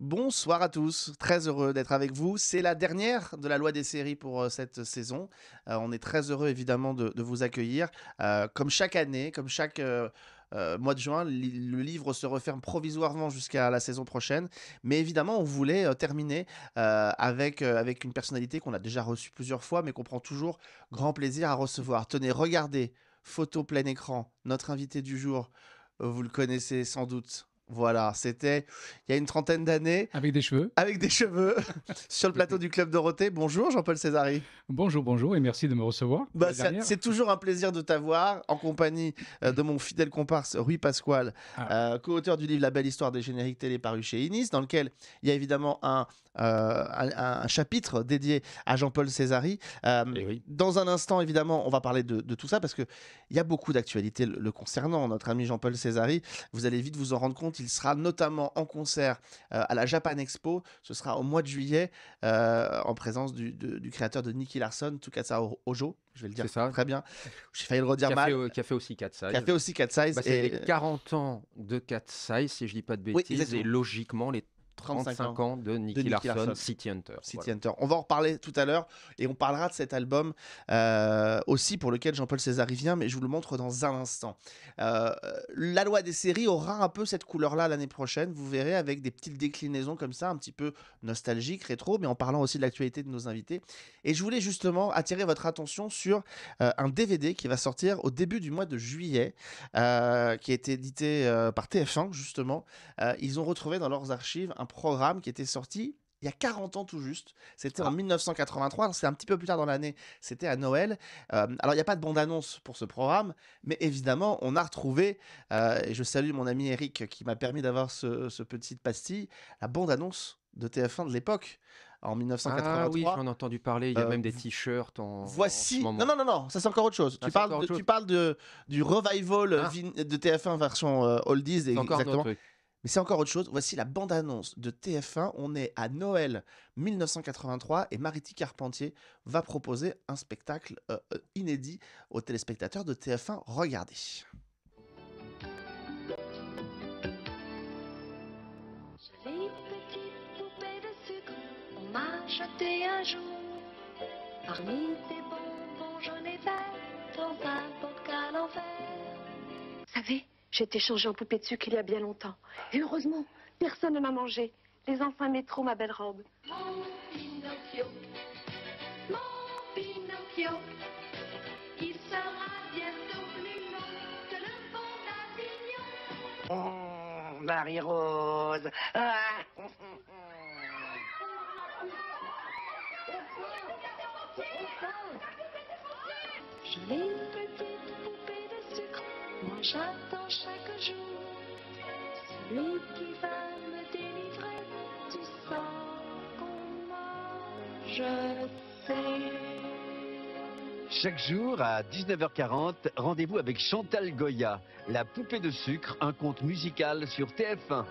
Bonsoir à tous, très heureux d'être avec vous. C'est la dernière de la loi des séries pour euh, cette saison. Euh, on est très heureux évidemment de, vous accueillir. Euh, comme chaque année, comme chaque mois de juin, le livre se referme provisoirement jusqu'à la saison prochaine. Mais évidemment, on voulait terminer avec, avec une personnalité qu'on a déjà reçue plusieurs fois, mais qu'on prend toujours grand plaisir à recevoir. Tenez, regardez, photo plein écran, notre invité du jour, vous le connaissez sans doute voilà, c'était il y a une trentaine d'années. Avec des cheveux. Avec des cheveux, sur le plateau du Club Dorothée. Bonjour Jean-Paul Césari. Bonjour, bonjour et merci de me recevoir. Bah, c'est toujours un plaisir de t'avoir en compagnie euh, de mon fidèle comparse Rui Pasquale, ah. euh, co-auteur du livre La belle histoire des génériques télé paru chez Inis, dans lequel il y a évidemment un, euh, un, un, chapitre dédié à Jean-Paul Césari. Euh, eh dans un instant, évidemment, on va parler de, tout ça parce qu'il y a beaucoup d'actualités le, concernant. Notre ami Jean-Paul Césari, vous allez vite vous en rendre compte, il sera notamment en concert euh, à la Japan Expo. Ce sera au mois de juillet en présence du, créateur de Nicky Larson, Tukatsa Ojo je vais le dire très bien. J'ai failli le redire café, mal. café aussi fait aussi Cat Size. Bah, c'est les 40 ans de Cat Size, si je dis pas de bêtises. et logiquement, les 35, ans, de Nicky, Larson, City Hunter. City Hunter. On va en reparler tout à l'heure et on parlera de cet album euh, aussi pour lequel Jean-Paul César y vient, mais je vous le montre dans un instant. Euh, la loi des séries aura un peu cette couleur-là l'année prochaine, vous verrez, avec des petites déclinaisons comme ça, un petit peu nostalgique, rétro, mais en parlant aussi de l'actualité de nos invités. Et je voulais justement attirer votre attention sur euh, un DVD qui va sortir au début du mois de juillet, qui a été édité par TF1 justement. ils ont retrouvé dans leurs archives un programme qui était sorti il y a 40 ans tout juste. C'était en 1983, ah. c'est un petit peu plus tard dans l'année, c'était à Noël. Euh, alors il n'y a pas de bande-annonce pour ce programme, mais évidemment on a retrouvé, euh, et je salue mon ami Eric qui m'a permis d'avoir ce, petit pastille, la bande-annonce de TF1 de l'époque en 1983. Ah oui, j'en ai entendu parler. Il y a même des euh, t-shirts en. Voici. Non, non, non, ça c'est encore autre chose. Ah, tu, parles tu parles du revival ah. de TF1 version euh, oldies. exactement. Mais c'est encore autre chose. Voici la bande-annonce de TF1. On est à Noël 1983 et Mariti Carpentier va proposer un spectacle euh, euh, inédit aux téléspectateurs de TF1. Regardez. poupée de sucre, acheté un jour. Parmi tes bonbons, dans un Vous savez j'ai été changée en poupée de sucre il y a bien longtemps. Et heureusement, personne ne m'a mangé. Les enfants aimaient trop ma belle robe. Mon Pinocchio, mon Pinocchio, il sera bientôt plus long que le pont d'Avignon. Oh, Marie-Rose. Ah. Je l'ai J'attends chaque jour celui qui va me délivrer sens sang qu'on sais. Chaque jour à 19h40, rendez-vous avec Chantal Goya, la poupée de sucre, un conte musical sur TF1.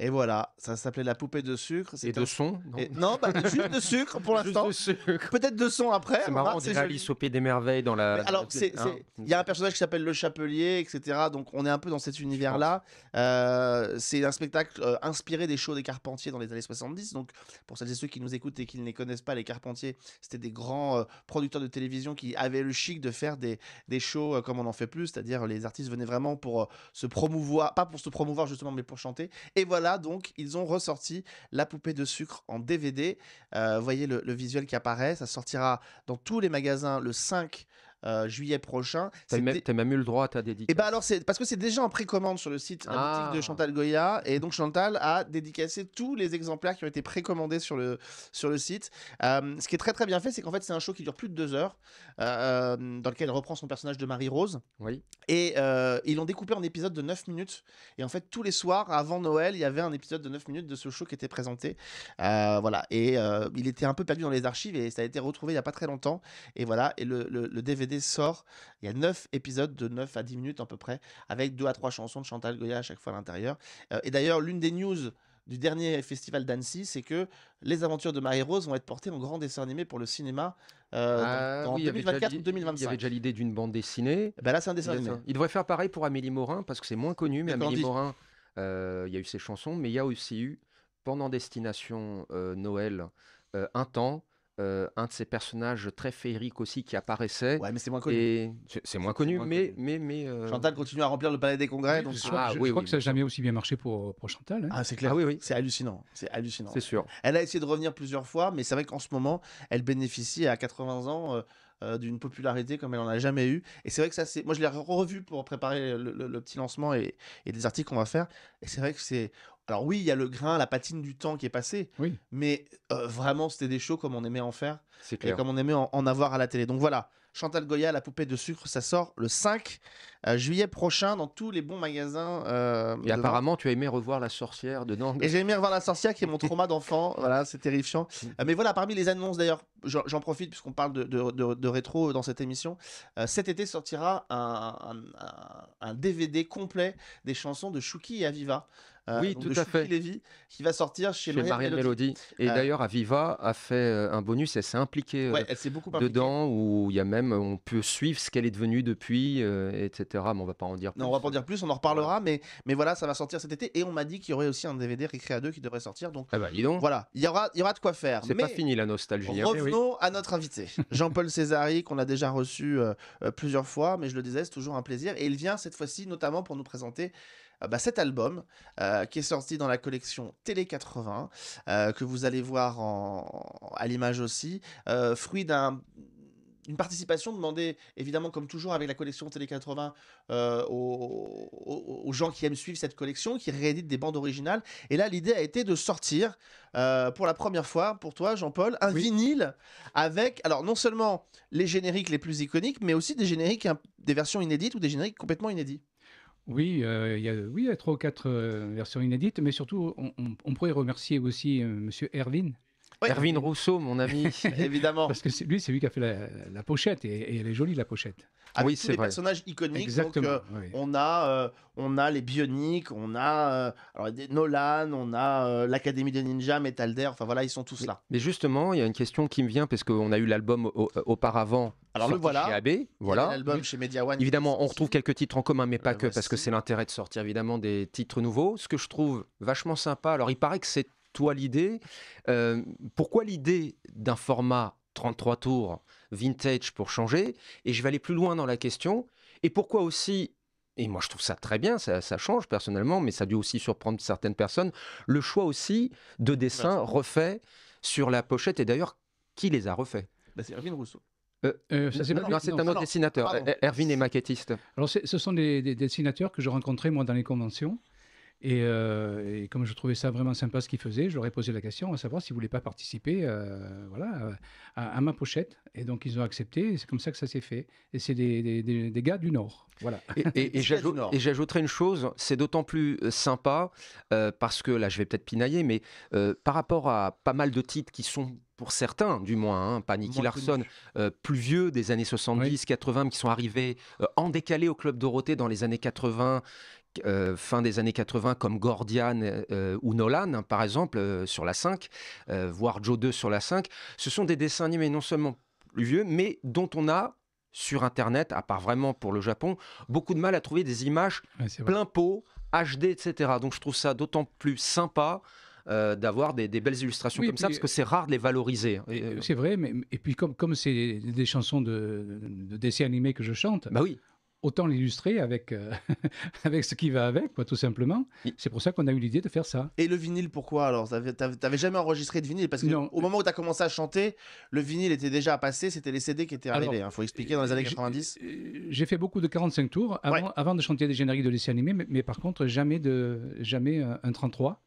Et voilà, ça s'appelait La poupée de sucre. Et de son Non, Et... Bah, juste de sucre pour l'instant. Peut-être de son après. C'est marrant, on Alice des merveilles dans la. alors, il y a un personnage qui s'appelle Le Chapelier, etc. Donc, on est un peu dans cet univers-là. Euh, c'est un spectacle euh, inspiré des shows des Carpentiers dans les années 70. Donc, pour celles et ceux qui nous écoutent et qui ne les connaissent pas, les Carpentiers, c'était des grands euh, producteurs de télévision qui avaient le chic de faire des, des shows comme on en fait plus. C'est-à-dire, les artistes venaient vraiment pour se promouvoir, pas pour se promouvoir justement, mais pour chanter. Et voilà donc, ils ont ressorti La poupée de sucre en DVD. Vous euh, voyez le, le, visuel qui apparaît. Ça sortira dans tous les magasins le 5 euh, juillet prochain. T'as même eu le droit à ta dédicace. Eh ben alors, c'est parce que c'est déjà en précommande sur le site de ah. Chantal Goya. Et donc, Chantal a dédicacé tous les exemplaires qui ont été précommandés sur le, sur le site. Euh, ce qui est très très bien fait, c'est qu'en fait, c'est un show qui dure plus de deux heures, euh, dans lequel elle reprend son personnage de Marie-Rose. Oui. Et ils l'ont découpé en épisodes de 9 minutes. Et en fait, tous les soirs, avant Noël, il y avait un épisode de 9 minutes de ce show qui était présenté. voilà. Et il était un peu perdu dans les archives et ça a été retrouvé il n'y a pas très longtemps. Et voilà. Et le, le DVD sort. Il y a 9 épisodes de 9 à 10 minutes à peu près, avec 2 à 3 chansons de Chantal Goya à chaque fois à l'intérieur. Euh, et d'ailleurs, l'une des news du dernier festival d'Annecy, c'est que les aventures de Marie-Rose vont être portées en grand dessin animé pour le cinéma en 2024 2025. Il y avait déjà l'idée d'une bande dessinée. Eh ben là, c'est un dessin animé. Il devrait faire pareil pour Amélie Morin, parce que c'est moins connu, mais Amélie Morin, euh, il y a eu ses chansons, mais il y a aussi eu, pendant Destination euh, Noël, un temps, euh, un de ces personnages très féeriques aussi qui apparaissait. Ouais, mais c'est moins connu. Et... C'est moins connu, mais. mais, mais euh, Chantal continue à remplir le palais des congrès. Donc... Euh, ah, je, crois, crois que ça n'a jamais aussi bien marché pour, pour Chantal. Hein. Ah, c'est clair. Ah, oui, C'est hallucinant. C'est hallucinant. C'est sûr. Elle a essayé de revenir plusieurs fois, mais c'est vrai qu'en ce moment, elle bénéficie à 80 ans. d'une popularité comme elle en a jamais eu. Et c'est vrai que ça, c'est. Moi, je l'ai revu pour préparer le, petit lancement et, et des articles qu'on va faire. Et c'est vrai que c'est. Alors oui, il y a le grain, la patine du temps qui est passé. Oui. Mais euh, vraiment, c'était des shows comme on aimait en faire. Clair. Et comme on aimait en, avoir à la télé. Donc voilà, Chantal Goya, la poupée de sucre, ça sort le 5 euh, juillet prochain dans tous les bons magasins. Euh, et apparemment, tu as aimé revoir la sorcière dedans. Et j'ai aimé revoir la sorcière qui est mon trauma d'enfant. Voilà, c'est terrifiant. mais voilà, parmi les annonces d'ailleurs, j'en profite puisqu'on parle de, rétro dans cette émission. cet été sortira un, DVD complet des chansons de Chouki et Aviva. Euh, oui, tout à fait. qui va sortir chez, chez Marianne Melody. Et euh, d'ailleurs, Aviva a fait euh, un bonus, elle s'est impliquée dedans, où il y a même, on peut suivre ce qu'elle est devenue depuis, etc. Mais on va pas en dire plus. Non, on va pas en dire plus, on en reparlera, mais, mais voilà, ça va sortir cet été. Et on m'a dit qu'il y aurait aussi un DVD à deux qui devrait sortir. Donc, ah bah, voilà, il y aura, y aura de quoi faire. C'est pas fini la nostalgie. Hein. Eh revenons à notre invité, Jean-Paul Césari, qu'on a déjà reçu plusieurs fois, mais je le disais, c'est toujours un plaisir. Et il vient cette fois-ci notamment pour nous présenter euh, bah, cet album euh, qui est sorti dans la collection Télé 80, euh, que vous allez voir à l'image aussi, fruit d'un une participation demandée, évidemment, comme toujours avec la collection Télé 80, aux, gens qui aiment suivre cette collection, qui rééditent des bandes originales. Et là, l'idée a été de sortir, pour la première fois, pour toi, Jean-Paul, un vinyle avec, alors non seulement les génériques les plus iconiques, mais aussi des génériques, des versions inédites ou des génériques complètement inédits. Euh, oui, il y a oui, trois ou quatre euh, versions inédites, mais surtout, on, pourrait remercier aussi M. Euh, monsieur Erwin, Rousseau, mon ami. Évidemment. Parce que lui, c'est lui qui a fait la, pochette et, elle est jolie la pochette. Avec oui, c'est vrai. personnages iconiques. Exactement. Euh, on a, euh, on a les Bionics, on a euh, Nolan, on a l'Académie des Ninjas, Metal Dare. Enfin voilà, ils sont tous là. Mais justement, il y a une question qui me vient parce qu'on a eu l'album auparavant. Alors le voilà. Chez AB, voilà. L'album chez Media One. Évidemment, on retrouve quelques titres en commun, mais pas que, bah, parce que c'est l'intérêt de sortir évidemment des titres nouveaux. Ce que je trouve vachement sympa. Alors il paraît que c'est l'idée. Euh, pourquoi l'idée d'un format 33 tours vintage pour changer Et je vais aller plus loin dans la question. Et pourquoi aussi, et moi je trouve ça très bien, ça, change personnellement, mais ça a dû aussi surprendre certaines personnes, le choix aussi de dessins refaits sur la pochette. Et d'ailleurs, qui les a refaits bah, C'est Rousseau. Euh, euh, c'est un autre dessinateur, er-, Erwin est maquettiste. Alors, ce sont des, dessinateurs que je rencontrais moi dans les conventions euh, et, comme je trouvais ça vraiment sympa ce qu'il faisait, je leur ai posé la question à savoir s'ils ne voulaient pas participer euh, voilà, à, ma pochette. Et donc ils ont accepté, et c'est comme ça que ça s'est fait. Et c'est des, des, gars du Nord. Voilà. Et, et, j'ajouterai une chose, c'est d'autant plus euh, sympa, parce que là je vais peut-être pinailler, mais par rapport à pas mal de titres qui sont pour certains du moins, hein, pas Nicky Larson, plus vieux des années 70, 80, qui sont arrivés en décalé au Club Dorothée dans les années 80, euh, fin des années 80 comme Gordian euh, ou Nolan, hein, par exemple, euh, sur la 5, voire Joe 2 sur la 5, ce sont des dessins animés non seulement plus vieux, mais dont on a sur Internet, à part vraiment pour le Japon, beaucoup de mal à trouver des images plein pot, HD, etc. Donc je trouve ça d'autant plus sympa d'avoir des, belles illustrations comme ça, parce que c'est rare de les valoriser. Hein, c'est vrai, mais et puis comme comme c'est des chansons de, de, dessins animés que je chante, bah oui autant l'illustrer avec, euh, avec ce qui va avec, quoi, tout simplement. C'est pour ça qu'on a eu l'idée de faire ça. Et le vinyle, pourquoi alors T'avais jamais enregistré de vinyle Parce que au moment où tu as commencé à chanter, le vinyle était déjà passé, c'était les CD qui étaient arrivés. Il hein, faut expliquer dans les années 90. Euh, euh, j'ai fait beaucoup de 45 tours avant, de chanter des génériques de lycée animés, mais, mais, par contre, jamais, de, jamais un 33.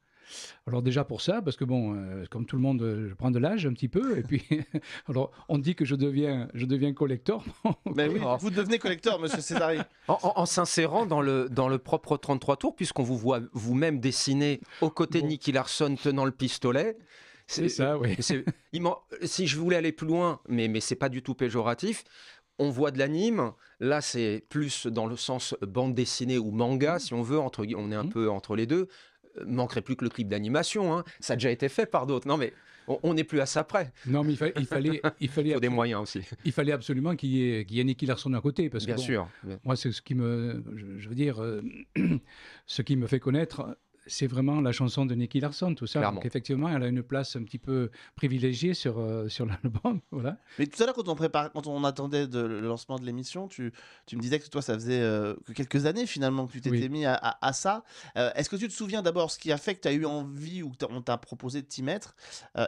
Alors déjà pour ça, parce que bon, euh, comme tout le monde, euh, je prends de l'âge un petit peu, et puis alors on dit que je deviens, je deviens collector. Mais oui, vous devenez collector, Monsieur Césari. En, s'insérant dans le, dans le propre 33 tours, puisqu'on vous voit vous-même dessiner aux côtés de Nicky Larson tenant le pistolet. C'est ça, oui. si je voulais aller plus loin, mais, mais c'est pas du tout péjoratif, on voit de l'anime. Là, c'est plus dans le sens bande dessinée ou manga, si on veut. Entre, on est un mmh. peu entre les deux manquerait plus que le clip d'animation. Hein. Ça a déjà été fait par d'autres. Non, mais on n'est plus à ça près. Non, mais il, il fallait, il faut des moyens aussi. Il fallait absolument qu'il y ait, qu y Nicky Larson à côté, parce bien que sûr. Moi, c'est ce qui me, je, veux dire, euh, ce qui me fait connaître c'est vraiment la chanson de Nicky Larson, tout ça. Donc effectivement, elle a une place un petit peu privilégiée sur, euh, sur l'album. Mais tout à l'heure, quand on, prépare, quand on attendait le lancement de l'émission, tu, me disais que toi, ça faisait euh, que quelques années finalement que tu t'étais mis à, ça. Euh, est-ce que tu te souviens d'abord ce qui a fait que tu as eu envie ou qu'on t'a proposé de t'y mettre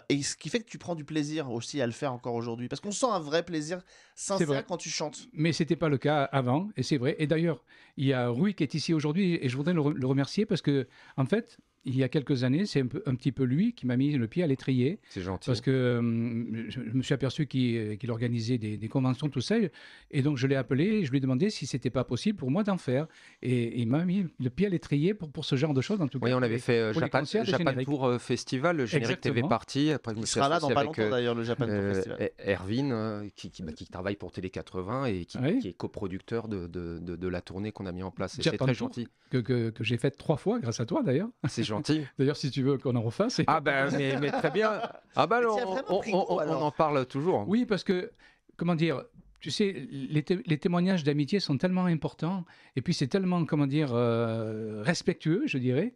et ce qui fait que tu prends du plaisir aussi à le faire encore aujourd'hui Parce qu'on sent un vrai plaisir sincère quand tu chantes. Mais c'était pas le cas avant, et c'est vrai. Et d'ailleurs, il y a Rui qui est ici aujourd'hui et je voudrais le, remercier parce que, en fait, il y a quelques années, c'est un, petit peu lui qui m'a mis le pied à l'étrier. C'est gentil. Parce que euh, je, me suis aperçu qu'il euh, organisait des, conventions, tout ça. Et donc, je l'ai appelé et je lui ai demandé si c'était pas possible pour moi d'en faire. Et il m'a mis le pied à l'étrier pour, ce genre de choses, en tout cas. Oui, on avait fait euh, Japan, Tour euh, Festival, le générique TV Party. Après, sera là dans pas longtemps, d'ailleurs, le Japan Tour Festival. E-, Erwin, qui, bah, qui, travaille pour Télé 80 et qui, qui est coproducteur de, la tournée qu'on a mis en place. C'est très gentil. Que, j'ai faite trois fois, grâce à toi, d'ailleurs. C'est D'ailleurs, si tu veux qu'on en refasse. Ah ben, mais, très bien. Ah ben, on, en parle toujours. Oui, parce que, comment dire, tu sais, les, témoignages d'amitié sont tellement importants, et puis c'est tellement, comment dire, euh, respectueux, je dirais,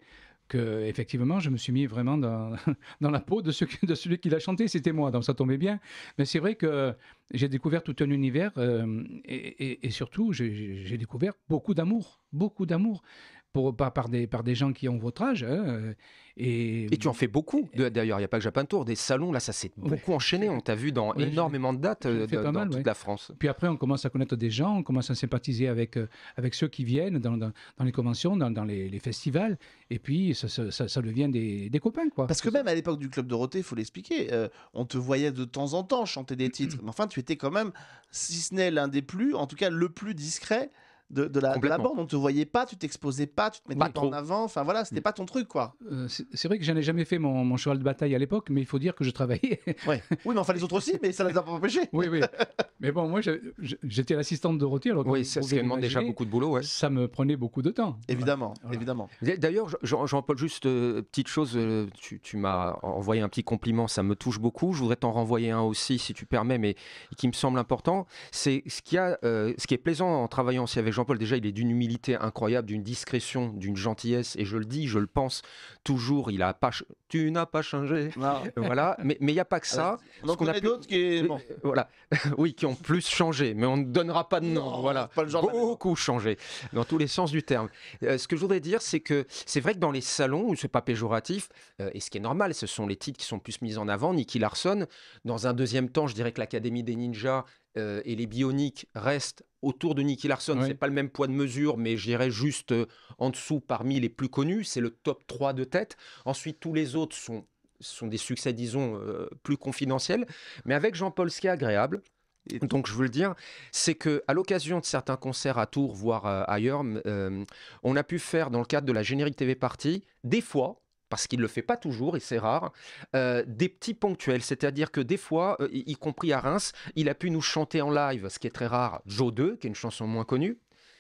que effectivement, je me suis mis vraiment dans, la peau de, de celui qui l'a chanté, c'était moi, donc ça tombait bien. Mais c'est vrai que j'ai découvert tout un univers, euh, et, et, surtout, j'ai découvert beaucoup d'amour, beaucoup d'amour pour, par, des, par des gens qui ont votre âge. Hein, euh, et... tu en fais beaucoup. D'ailleurs, il n'y a pas que Japan Tour, des salons, là, ça s'est beaucoup enchaîné. On t'a vu dans énormément de dates euh, de dans toute la France. Puis après, on commence à connaître des gens, on commence à sympathiser avec, euh, avec ceux qui viennent dans, les conventions, dans, les, festivals. Et puis, ça, ça, devient des, copains. Quoi. Parce que même à l'époque du Club Dorothée, il faut l'expliquer, on te voyait de temps en temps chanter des titres. Mais enfin, tu étais quand même, si ce n'est l'un des plus, en tout cas le plus discret de, la, bande. On ne te voyait pas, tu t'exposais pas, tu te mettais pas, en avant. Enfin voilà, c'était mm. pas ton truc quoi. Euh, c'est vrai que je ai jamais fait mon, cheval de bataille à l'époque, mais il faut dire que je travaillais. Oui, mais enfin les autres aussi, mais ça ne les a pas empêchés. oui, oui. Mais bon, moi j'étais l'assistante de roti Alors oui, ça demande déjà beaucoup de boulot. Ouais. Ça me prenait beaucoup de temps. Évidemment, évidemment. D'ailleurs, Jean-Paul, juste euh, petite chose, euh, tu, m'as envoyé un petit compliment, ça me touche beaucoup. Je voudrais t'en renvoyer un aussi, si tu permets, mais qui me semble important. C'est ce, qui a, ce qui est plaisant en travaillant aussi avec Jean-Paul, déjà, il est d'une humilité incroyable, d'une discrétion, d'une gentillesse. Et je le dis, je le pense toujours. Il a pas. Tu n'as pas changé. Voilà. Mais il n'y a pas que ça. Ah, donc on, a d'autres qui. Euh, voilà. oui, qui ont plus changé. Mais on ne donnera pas de nom. voilà. Pas le genre Beaucoup changé. Dans tous les sens du terme. Euh, ce que je voudrais dire, c'est que c'est vrai que dans les salons où n'est pas péjoratif, euh, et ce qui est normal, ce sont les titres qui sont plus mis en avant. Nicky Larson, dans un deuxième temps, je dirais que l'Académie des Ninjas euh, et les bioniques restent autour de Nicky Larson. Ce n'est pas le même poids de mesure, mais j'irai juste euh, en dessous parmi les plus connus. C'est le top 3 de tête. Ensuite, tous les autres sont, sont des succès, disons, euh, plus confidentiels. Mais avec Jean-Paul, ce qui est agréable, donc je veux le dire, c'est que à l'occasion de certains concerts à Tours, voire ailleurs, on a pu faire dans le cadre de la générique TV partie des fois parce qu'il ne le fait pas toujours et c'est rare, euh, des petits ponctuels. C'est-à-dire que des fois, euh, y, compris à Reims, il a pu nous chanter en live, ce qui est très rare, Joe 2, qui est une chanson moins connue.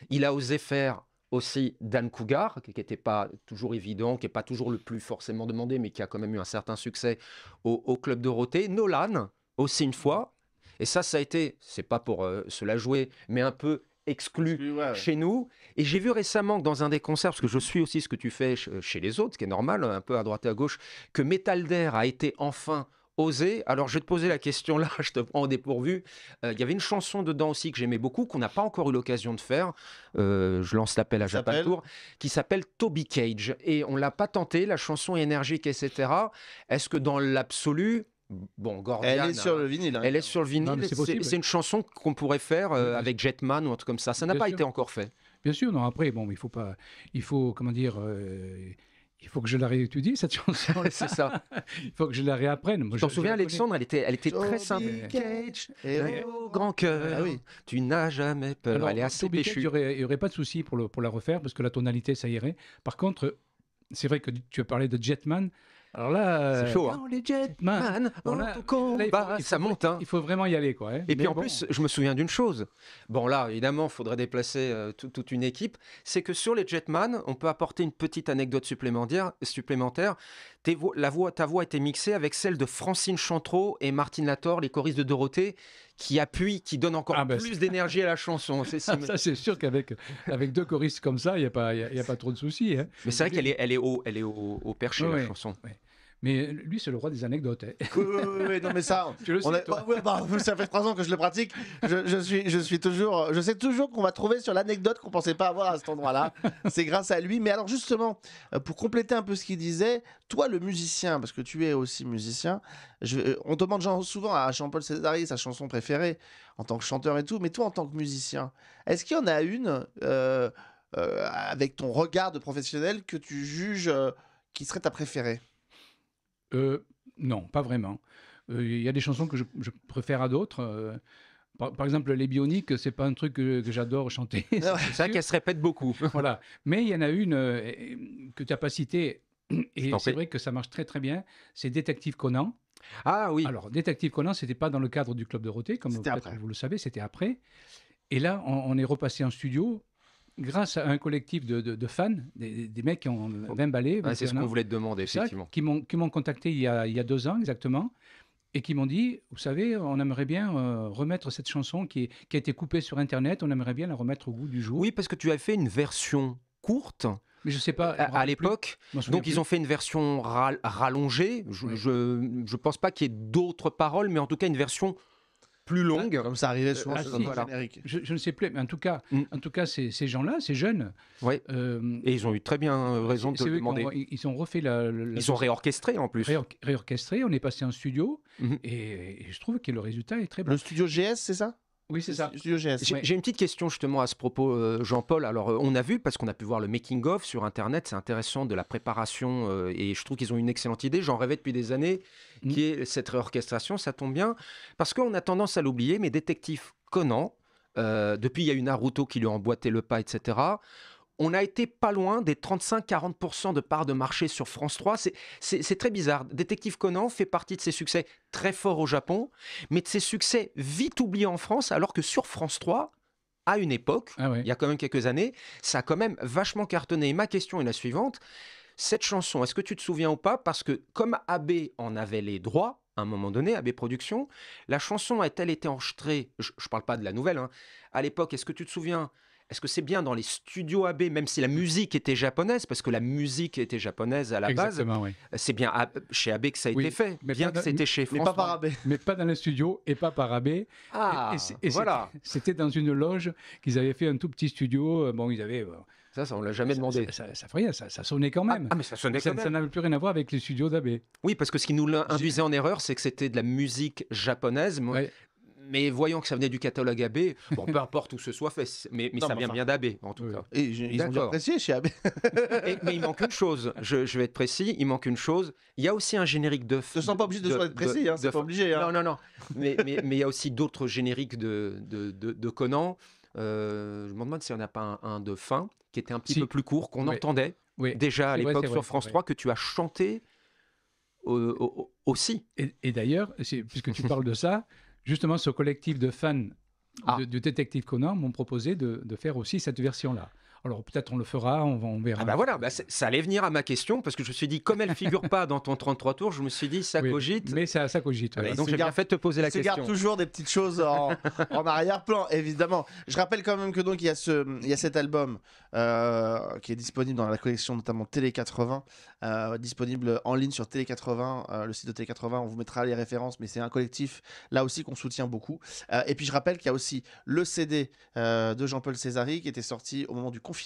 Il a osé faire aussi Dan Cougar, qui n'était pas toujours évident, qui n'est pas toujours le plus forcément demandé, mais qui a quand même eu un certain succès au, club Club Dorothée. Nolan, aussi une fois. Et ça, ça a été, c'est pas pour cela euh, jouer, mais un peu exclu chez nous. Et j'ai vu récemment dans un des concerts, parce que je suis aussi ce que tu fais chez les autres, ce qui est normal, hein, un peu à droite et à gauche, que Metal d'air a été enfin osé. Alors je vais te poser la question là, je te prends au dépourvu. Euh, il y avait une chanson dedans aussi que j'aimais beaucoup, qu'on n'a pas encore eu l'occasion de faire. Euh, je lance l'appel à Japan Tour, qui s'appelle Toby Cage. Et on l'a pas tenté, la chanson énergique, etc. Est-ce que dans l'absolu, Bon, Gordian, euh, hein. Elle est sur le vinyle. Elle est sur le vinyle. c'est une chanson qu'on pourrait faire euh, avec Jetman ou un truc comme ça. Ça n'a pas été encore fait. Bien sûr, non. Après, bon, il faut pas, il faut comment dire, euh, il faut que je la réétudie cette chanson. C'est ça. il faut que je la réapprenne. tu souviens, Alexandre, elle était, très simple. Cage, Et- grand cœur, ah tu n'as jamais peur. elle est assez péchue. Il n'y aurait, pas de souci pour, pour la refaire parce que la tonalité, ça irait. Par contre, c'est vrai que tu as parlé de Jetman. Alors là, c'est euh, hein. les Jetman, on a, bah, ça monte. Hein. Il faut vraiment y aller, quoi. Hein. Et puis en plus, je me souviens d'une chose. Bon, là, évidemment, il faudrait déplacer euh, toute une équipe. C'est que sur les Jetman, on peut apporter une petite anecdote supplémentaire. supplémentaire. la voix, ta voix était mixée avec celle de Francine Chantreau et Martine Lator, les choristes de Dorothée, qui appuient, qui donne encore ah, bah, plus d'énergie à la chanson. C'est ah, ça, c'est sûr qu'avec avec deux choristes comme ça, il n'y a, pas, y y a pas trop de soucis. Hein. Mais c'est vrai qu'elle est, elle est elle est au, au perché, la chanson. Mais euh, lui, c'est le roi des anecdotes. Hein. Oui, oui, oui, non, mais ça. Ah, bah, ça fait trois ans que je le pratique. Je, suis, je suis toujours. Je sais toujours qu'on va trouver sur l'anecdote qu'on pensait pas avoir à cet endroit-là. c'est grâce à lui. Mais alors, justement, euh, pour compléter un peu ce qu'il disait, toi, le musicien, parce que tu es aussi musicien, je, euh, on demande souvent à Jean-Paul Césarie sa chanson préférée en tant que chanteur et tout. Mais toi, en tant que musicien, est-ce qu'il y en a une avec ton regard de professionnel que tu juges qui serait ta préférée euh, non, pas vraiment. Euh, il y a des chansons que je, préfère à d'autres. Euh, par, exemple, les bioniques, c'est pas un truc que, j'adore chanter. C'est ça qu'elles se répète beaucoup. voilà. Mais il y en a une que tu n'as pas citée, et c'est vrai que ça marche très très bien, c'est Détective Conan. Ah oui. Alors, Détective Conan, c'était pas dans le cadre du Club de roté, comme vous le savez, c'était après. Et là, on, est repassé en studio grâce à un collectif de, fans, des, mecs qui ont 20 c'est ce qu'on voulait te demander, effectivement. qui m'ont contacté il y, a, deux ans exactement. Et qui m'ont dit, vous savez, on aimerait bien euh, remettre cette chanson qui, qui a été coupée sur Internet, on aimerait bien la remettre au goût du jour. Oui, parce que tu as fait une version courte. Mais je sais pas. À, l'époque. Donc ils ont fait une version rallongée. Je, ne pense pas qu'il y ait d'autres paroles, mais en tout cas une version plus longue. Comme ça arrivait euh, souvent ah, je, ne sais plus, mais en tout cas, mm. en tout cas ces, ces gens-là, ces jeunes. Oui. Euh, et ils ont eu très bien euh, raison de le demander. ils ont refait la. ils ont réorchestré en plus. réorchestré, on est passé en studio mhm. et, je trouve que le résultat est très bon. Le studio GS, c'est ça oui, c'est ça. J'ai une petite question justement à ce propos, euh, Jean-Paul. Alors, euh, on a vu, parce qu'on a pu voir le making-of sur Internet, c'est intéressant de la préparation, euh, et je trouve qu'ils ont une excellente idée, j'en rêvais depuis des années, mm. qui est cette réorchestration, ça tombe bien, parce qu'on a tendance à l'oublier, mais Détective Conan, depuis il y a une Naruto qui lui a emboîté le pas, etc., on a été pas loin des 35-40% de parts de marché sur France 3. C'est très bizarre. Détective Conan fait partie de ses succès très forts au Japon, mais de ses succès vite oubliés en France, alors que sur France 3, à une époque, ah il y a quand même quelques années, ça a quand même vachement cartonné. ma question est la suivante. Cette chanson, est-ce que tu te souviens ou pas Parce que comme AB en avait les droits, à un moment donné, AB Productions, la chanson a-t-elle été enregistrée, je ne parle pas de la nouvelle, hein. à l'époque, est-ce que tu te souviens est-ce que c'est bien dans les studios AB, même si la musique était japonaise, parce que la musique était japonaise à la Exactement, base, oui. Euh, c'est bien ah, chez AB que ça a été fait, mais bien que c'était chez France. Mais pas par AB. Mais pas dans les studios et pas par AB. Ah, et, voilà. C'était dans une loge qu'ils avaient fait un tout petit studio. Euh, bon, ils avaient. Euh, ça, ça, on l'a jamais demandé. Ça, ça, ça, sonnait quand ah, même. Ah, mais ça sonnait quand même. Ça n'avait plus rien à voir avec les studios d'AB. Oui, parce que ce qui nous induisait en erreur, c'est que c'était de la musique japonaise. Oui mais voyant que ça venait du catalogue AB, bon, peu importe où ce soit fait, mais, mais ça vient bien d'AB, en tout cas. Et ils ont apprécié chez AB. mais il manque une chose, je, vais être précis, il manque une chose. Il y a aussi un générique de. Je ne sens pas obligé de, de, être précis, hein, c'est pas obligé. Hein. Non, non, non. mais il y a aussi d'autres génériques de, de, Conan. Euh, je me demande si on n'a pas un, de fin qui était un petit peu plus court, qu'on entendait déjà à l'époque sur France 3, que tu as chanté. aussi. Et, et d'ailleurs, puisque tu parles de ça, justement, ce collectif de fans ah. du détective Conan m'ont proposé de, faire aussi cette version-là. Alors peut-être on le fera, on, verra. Ah bah voilà, bah ça allait venir à ma question parce que je me suis dit, comme elle figure pas dans ton 33 tours, je me suis dit, ça cogite. Mais ça, cogite. donc j'ai bien fait de te poser la question. Tu gardes toujours des petites choses en, arrière-plan, évidemment. Je rappelle quand même que donc il y a, y cet album euh, qui est disponible dans la collection notamment Télé 80, euh, disponible en ligne sur Télé 80, euh, le site de Télé 80. On vous mettra les références, mais c'est un collectif là aussi qu'on soutient beaucoup. et puis je rappelle qu'il y a aussi le CD de Jean-Paul Césari qui était sorti au moment du confinement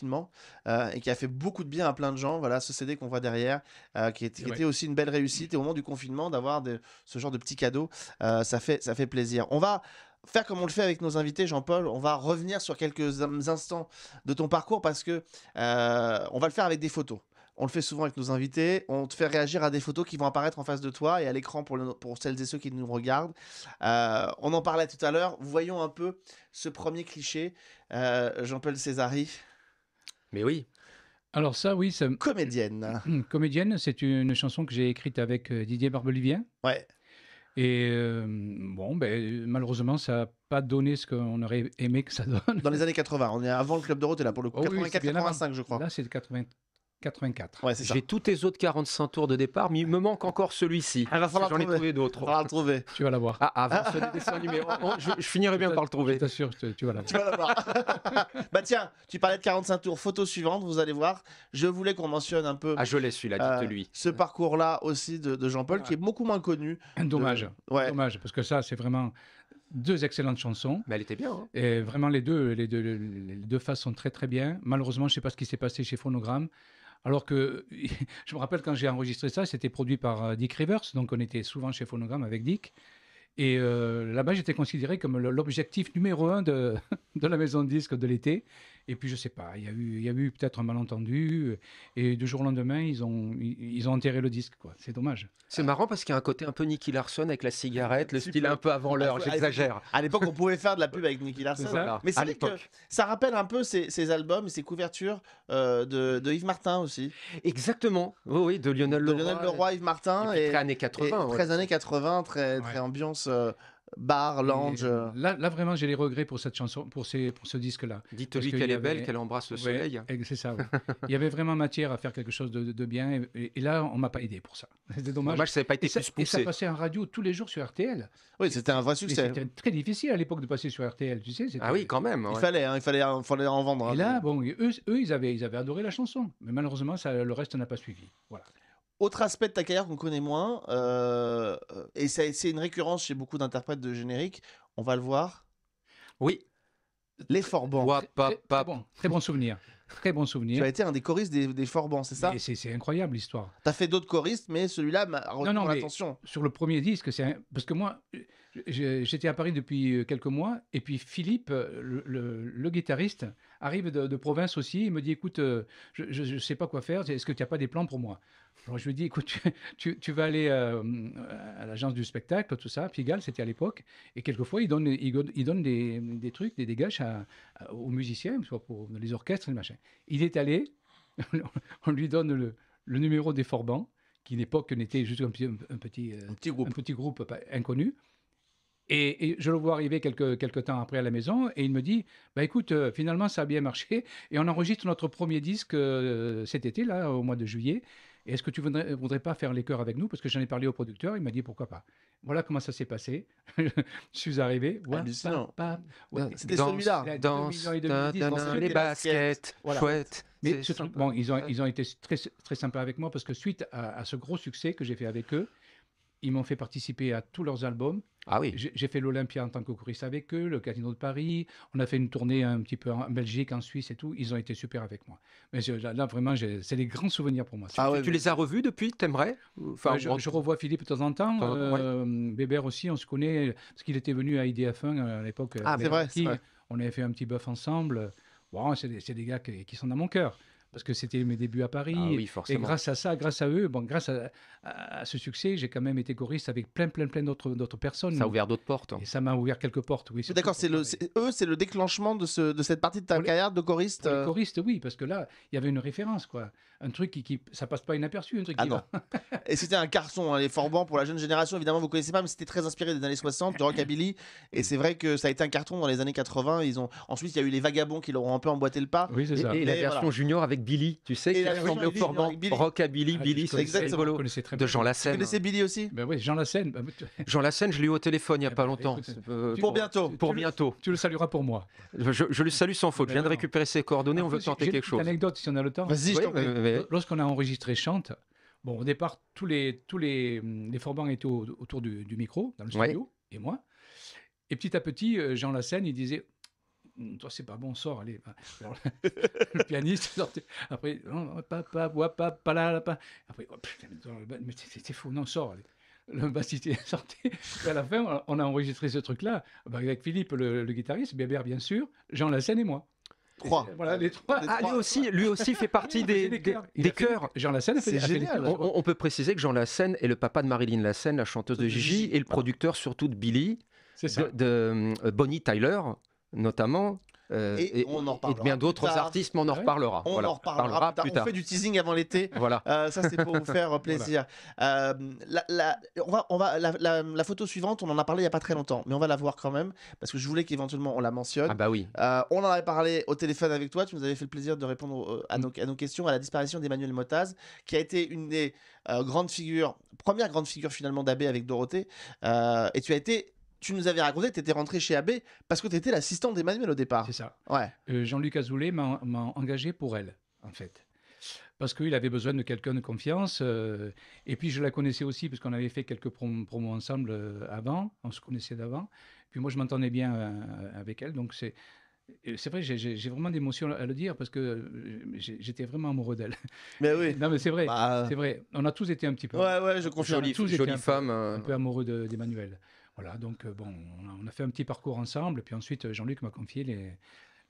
euh, et qui a fait beaucoup de bien à plein de gens. Voilà, ce CD qu'on voit derrière, euh, qui, était aussi une belle réussite. Et au moment du confinement, d'avoir ce genre de petits cadeaux, euh, ça, fait, ça fait plaisir. On va faire comme on le fait avec nos invités, Jean-Paul. On va revenir sur quelques instants de ton parcours parce que on va le faire avec des photos. On le fait souvent avec nos invités. On te fait réagir à des photos qui vont apparaître en face de toi et à l'écran pour, pour celles et ceux qui nous regardent. on en parlait tout à l'heure. Voyons un peu ce premier cliché. Jean-Paul Césari, mais oui. Alors ça, oui, Comédienne. Comédienne, c'est une chanson que j'ai écrite avec euh, Didier Barbelivien. Ouais. Et euh, bon, ben, malheureusement, ça n'a pas donné ce qu'on aurait aimé que ça donne. Dans les années 80, on est avant le Club de Route, et là pour le 84-85, je crois. Là, c'est 84. 84. J'ai tous tes autres 45 tours de départ, mais il me manque encore celui-ci. Ah, J'en ai trouvé d'autres. Tu vas l'avoir. Ah, ah, oh, oh, je, finirai bien par le trouver. t'assure, tu vas l'avoir. bah tiens, tu parlais de 45 tours. Photo suivante, vous allez voir. Je voulais qu'on mentionne un peu. Ah, je là euh, lui ce parcours-là aussi de, Jean-Paul, qui est beaucoup moins connu. Dommage. Dommage, parce que ça, c'est vraiment deux excellentes chansons. Mais elle était bien. Hein. Et vraiment, les deux, les deux, les deux faces sont très très bien. Malheureusement, je ne sais pas ce qui s'est passé chez Phonogramme. Alors que je me rappelle quand j'ai enregistré ça, c'était produit par euh, Dick Rivers, donc on était souvent chez Phonogram avec Dick. Et euh, là-bas, j'étais considéré comme l'objectif numéro un de, de, la maison de disques de l'été. Et puis, je sais pas, il y a eu, eu peut-être un malentendu. Euh, et du jour au lendemain, ils ont, ils ont enterré le disque. quoi. C'est dommage. C'est marrant parce qu'il y a un côté un peu Nicky Larson avec la cigarette, le style un peu avant l'heure, ah, j'exagère. À l'époque, on pouvait faire de la pub avec Nicky Larson. Mais c'est que ça rappelle un peu ces albums, ces couvertures euh, de, Yves Martin aussi. Exactement. Oui, oui, de Lionel Leroy. De Lionel Yves Martin. Et, très années 80. Très années 80, très, ambiance. Euh, bar, Lange. Euh. Là, vraiment, j'ai les regrets pour cette chanson, pour, ces, pour ce disque-là. Dites-lui qu'elle est belle, qu'elle embrasse le soleil. C'est ça. il y avait vraiment matière à faire quelque chose de, bien. Et, là, on m'a pas aidé pour ça. C'était dommage. dommage. ça n'avait pas été ça, poussé. Et ça passait en radio tous les jours sur RTL. Oui, c'était un vrai succès. C'était très difficile à l'époque de passer sur RTL, tu sais. Ah oui, quand même. Il fallait, hein, il fallait, en vendre. Hein. et là, bon, eux, eux, ils avaient, ils avaient adoré la chanson, mais malheureusement, ça, le reste n'a pas suivi. Voilà. Autre aspect de ta carrière qu'on connaît moins, euh, et c'est une récurrence chez beaucoup d'interprètes de générique, on va le voir. Oui. Les Forbans. Très, bon, très bon souvenir. Très bon souvenir. Tu as été un des choristes des, des Forbans, c'est ça C'est incroyable l'histoire. Tu as fait d'autres choristes, mais celui-là m'a retenu l'attention. Sur le premier disque, c'est parce que moi, J'étais à Paris depuis euh, quelques mois, et puis Philippe, euh, le, guitariste, arrive de, province aussi, il me dit, écoute, euh, je ne sais pas quoi faire, est-ce que tu n'as pas des plans pour moi Alors je lui dis, écoute, tu, vas aller à l'agence du spectacle, tout ça, Pigalle, c'était à l'époque, et quelquefois, il donne, des, trucs, des dégâches aux musiciens, soit pour les orchestres, et machin. Il est allé, on lui donne le, numéro des Forbans, qui à l'époque n'était juste un un petit groupe inconnu. Et, je le vois arriver quelques, quelques temps après à la maison et il me dit bah écoute, euh, finalement ça a bien marché et on enregistre notre premier disque euh, cet été là au mois de juillet. Est-ce que tu voudrais, voudrais pas faire les chœurs avec nous parce que j'en ai parlé au producteur, il m'a dit pourquoi pas. Voilà comment ça s'est passé. je suis arrivé. Ah, c'était celui-là. Danse, les baskets. Chouette. Mais bon, ils ont, ils ont été très, très sympas avec moi parce que suite à ce gros succès que j'ai fait avec eux, ils m'ont fait participer à tous leurs albums. Ah oui. J'ai fait l'Olympia en tant que choriste avec eux, le Casino de Paris. On a fait une tournée un petit peu en Belgique, en Suisse et tout. Ils ont été super avec moi. Mais là, vraiment, c'est des grands souvenirs pour moi. Ah tu, les as revus depuis T'aimerais enfin, je, revois Philippe de temps en temps. Bébert euh, aussi, on se connaît parce qu'il était venu à IDF1 euh, à l'époque. Ah, c'est vrai, vrai, On avait fait un petit bœuf ensemble. Bon, c'est des, gars qui sont dans mon cœur parce que c'était mes débuts à Paris. Ah et grâce à ça, grâce à eux, bon, grâce à, ce succès, j'ai quand même été choriste avec plein, plein, plein d'autres, d'autres personnes. Ça a ouvert d'autres portes. Et ça m'a ouvert quelques portes, oui. D'accord, c'est le, eux, c'est le déclenchement de, ce, de cette partie de ta carrière de choriste. Euh choriste, oui, parce que là, il y avait une référence, quoi un truc qui, qui ça passe pas inaperçu. Un truc ah non. et c'était un carton, hein, les Forbans pour la jeune génération. Évidemment, vous connaissez pas, mais c'était très inspiré des années 60, du rockabilly. Et c'est vrai que ça a été un carton dans les années 80. Ils ont ensuite il y a eu les Vagabonds qui leur un peu emboîté le pas. Oui, c'est ça. Et, la version junior avec Billy, tu sais, qui ressemble au forbans rockabilly, ah, Billy, c'est de Jean Lassène. Tu connaissais Billy aussi Ben oui, Jean Lassène. Bah, Jean Lassène, je l'ai eu au téléphone il y a ah pas bah, longtemps. Euh, pour bientôt. Pour bientôt. Tu le salueras pour moi. Je le salue sans faute. Je viens de récupérer ses coordonnées. On veut tenter quelque chose. Anecdote, si on a le temps. Vas-y lorsqu'on a enregistré Chante, bon, au départ, tous les, tous les, hum, les formants étaient autour du, micro, dans le studio, et moi. Et petit à petit, euh, Jean Lassène, il disait hum, toi c'est pas bon sort allez le pianiste sortait après papa papa pala papa. après oh, putain, mais fou non sort le bassiste est sorti et à la fin on a enregistré ce truc là bah, avec Philippe le, guitariste Bébert bien sûr Jean Lassène et moi euh, voilà, ah, lui aussi, lui aussi fait partie des, des, chœurs. Jean on, peut préciser que Jean Lassène est le papa de Marilyn Lassène, la chanteuse de Gigi, et le producteur surtout de Billy, de, de, euh, Bonnie Tyler notamment, euh, et, on en bien d'autres artistes, mais on en ah reparlera. On en reparlera. On fait du teasing avant l'été. Voilà. Euh, ça, c'est pour vous faire euh, plaisir. la, on va, on va, la, photo suivante, on en a parlé il n'y a pas très longtemps, mais on va la voir quand même, parce que je voulais qu'éventuellement on la mentionne. Ah bah oui. on en avait parlé au téléphone avec toi, tu nous avais fait le plaisir de répondre à, nos, nos questions, à la disparition d'Emmanuel Motaz, qui a été une des grandes figures, première grande figure finalement d'Abbé avec Dorothée, et tu as été tu nous avais raconté que tu étais rentré chez AB parce que tu étais l'assistante d'Emmanuel au départ. C'est ça. Ouais. Euh, Jean-Luc Azoulay m'a engagé pour elle, en fait. Parce qu'il avait besoin de quelqu'un de confiance. Euh, et puis, je la connaissais aussi, parce qu'on avait fait quelques promos ensemble euh, avant. On se connaissait d'avant. Puis, moi, je m'entendais bien avec elle. Donc, c'est. C'est vrai, j'ai vraiment d'émotion à le dire parce que j'étais vraiment amoureux d'elle. Mais oui. non, mais c'est vrai. Bah, c'est vrai. On a tous été un petit peu. Ouais, ouais, je confirme. Jolie, jolie femme. un peu amoureux d'Emmanuel. Voilà, donc euh, bon, on a, fait un petit parcours ensemble, puis ensuite euh, Jean-Luc m'a confié les,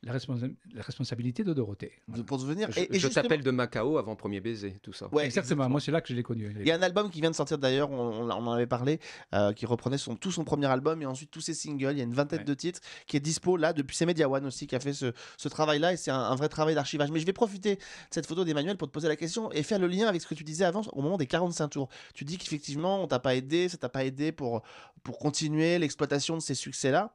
la, la responsabilité de Dorothée. Pour devenir. Je, je t'appelle de Macao avant Premier Baiser, tout ça. Ouais, exactement. Moi, c'est là que je l'ai connu. Il y a un album qui vient de sortir d'ailleurs, on, en avait parlé, euh, qui reprenait son, tout son premier album et ensuite tous ses singles. Il y a une vingtaine de titres qui est dispo là depuis. C'est Media One aussi qui a fait ce, travail-là et c'est un, vrai travail d'archivage. Mais je vais profiter de cette photo d'Emmanuel pour te poser la question et faire le lien avec ce que tu disais avant au moment des 45 tours. Tu dis qu'effectivement, on t'a pas aidé, ça t'a pas aidé pour, pour continuer l'exploitation de ces succès-là.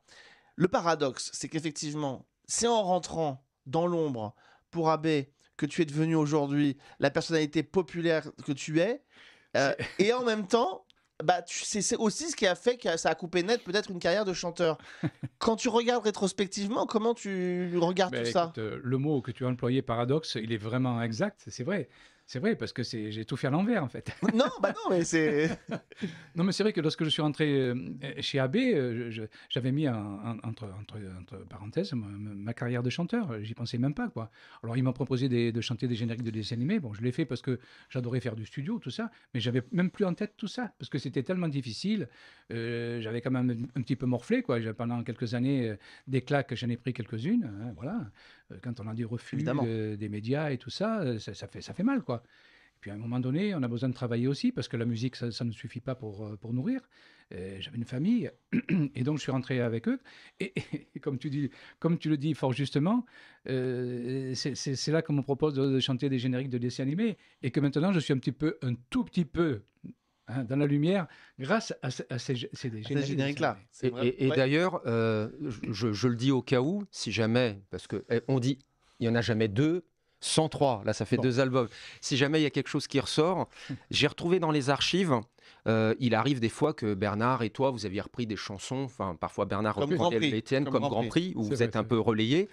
Le paradoxe, c'est qu'effectivement, c'est en rentrant dans l'ombre pour Abbé que tu es devenu aujourd'hui la personnalité populaire que tu es. Euh, et en même temps, bah, c'est aussi ce qui a fait que ça a coupé net peut-être une carrière de chanteur. Quand tu regardes rétrospectivement, comment tu regardes bah, tout ça euh, Le mot que tu as employé, paradoxe, il est vraiment exact, c'est vrai. C'est vrai, parce que j'ai tout fait à l'envers, en fait. Non, bah non, mais c'est. non, mais c'est vrai que lorsque je suis rentré euh, chez AB, euh, j'avais mis entre, entre, parenthèses ma, carrière de chanteur. J'y pensais même pas, quoi. Alors, ils m'ont proposé de chanter des génériques de dessins animés. Bon, je l'ai fait parce que j'adorais faire du studio, tout ça, mais j'avais même plus en tête tout ça, parce que c'était tellement difficile. Euh, j'avais quand même un, petit peu morflé, quoi. Pendant quelques années, des claques, j'en ai pris quelques-unes, hein, voilà. Euh, quand on a des refus des médias et tout euh, ça, ça, fait, ça fait mal, quoi. Et puis à un moment donné, on a besoin de travailler aussi parce que la musique, ça, ne suffit pas pour, euh, pour nourrir. J'avais une famille et donc je suis rentré avec eux. Et, comme, tu dis, comme tu le dis fort justement, c'est là qu'on me propose de, de chanter des génériques de dessins animés et que maintenant je suis un petit peu, un tout petit peu Hein, dans la lumière grâce à, ces, génériques-là. et, d'ailleurs, euh, je, le dis au cas où, si jamais, parce que eh, on dit, il n'y en a jamais deux. sans trois. là ça fait deux albums. Si jamais il y a quelque chose qui ressort, j'ai retrouvé dans les archives euh, il arrive des fois que Bernard et toi, vous aviez repris des chansons, parfois Bernard reprend des LVTN comme, Grand Prix, où vous êtes un peu relayé.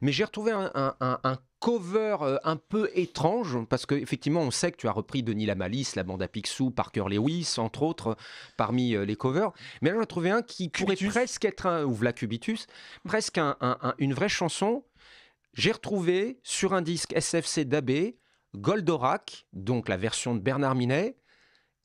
Mais j'ai retrouvé un, cover euh, un peu étrange, parce qu'effectivement, on sait que tu as repris Denis la Malice, la bande à Picsou, Parker Lewis, entre autres, parmi euh, les covers. Mais là, j'ai trouvé un qui pourrait presque être un, ou Vla Cubitus, presque une vraie chanson. J'ai retrouvé sur un disque SFC d'Abbé, Goldorak, donc la version de Bernard Minet,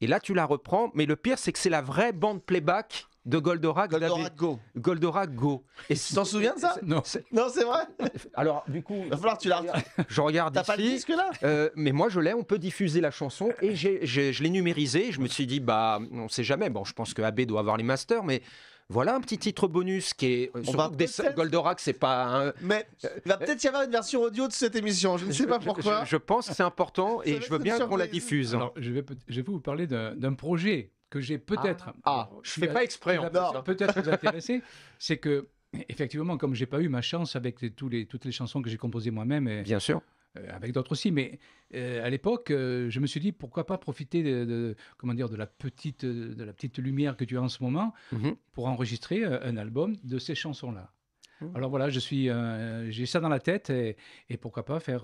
et là, tu la reprends, mais le pire, c'est que c'est la vraie bande playback de Goldorak. Goldorak Go. Goldorak Go. Et tu t'en souviens de ça Non. Non, c'est vrai Alors, du coup. Il va falloir que tu la Je regarde. T'as pas le là euh, Mais moi, je l'ai, on peut diffuser la chanson. Et je l'ai numérisée. Je me suis dit, bah, on sait jamais. Bon, je pense que AB doit avoir les masters, mais voilà un petit titre bonus qui est. Euh, On va bah, des, Goldorak, c'est pas. Un... Euh, Mais euh, il va peut-être y avoir une version audio de cette émission. Je ne sais pas pourquoi. Je, pense que c'est important et je veux bien qu'on la diffuse. je vais, je vais vous parler d'un projet que j'ai ah. peut-être. Ah, je ne fais pas exprès. Hein. Peut-être vous intéresser. c'est que effectivement, comme j'ai pas eu ma chance avec tous les, toutes les chansons que j'ai composées moi-même, bien sûr, euh, avec d'autres aussi, mais euh, à l'époque, euh, je me suis dit pourquoi pas profiter de, comment dire de la petite de la petite lumière que tu as en ce moment mhm. pour enregistrer un album de ces chansons là. Oh. Alors voilà, je suis, j'ai ça dans la tête et, pourquoi pas faire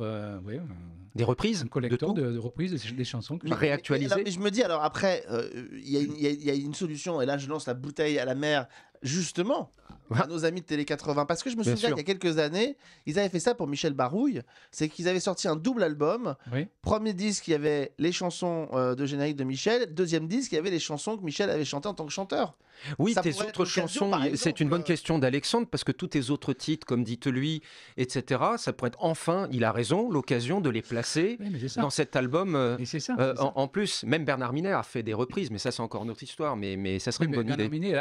des reprises, un de, reprises des, chansons que réactualiser. Je me dis alors après, il y, y, a une solution et là je lance la bouteille à la mer justement à nos amis de Télé 80. Parce que je me souviens qu'il y a quelques années, ils avaient fait ça pour Michel Barouille. C'est qu'ils avaient sorti un double album. Premier disque, il y avait les chansons euh, de générique de Michel. Deuxième disque, il y avait les chansons que Michel avait chantées en tant que chanteur. Oui, tes autres chansons, c'est une bonne euh, question d'Alexandre, parce que tous tes autres titres, comme Dites-lui, etc., ça pourrait être enfin, il a raison, l'occasion de les placer dans cet album. Euh, en, plus, même Bernard Minet a fait des reprises, mais ça, c'est encore une autre histoire. Mais, mais ça serait une bonne Bernard idée. Minet,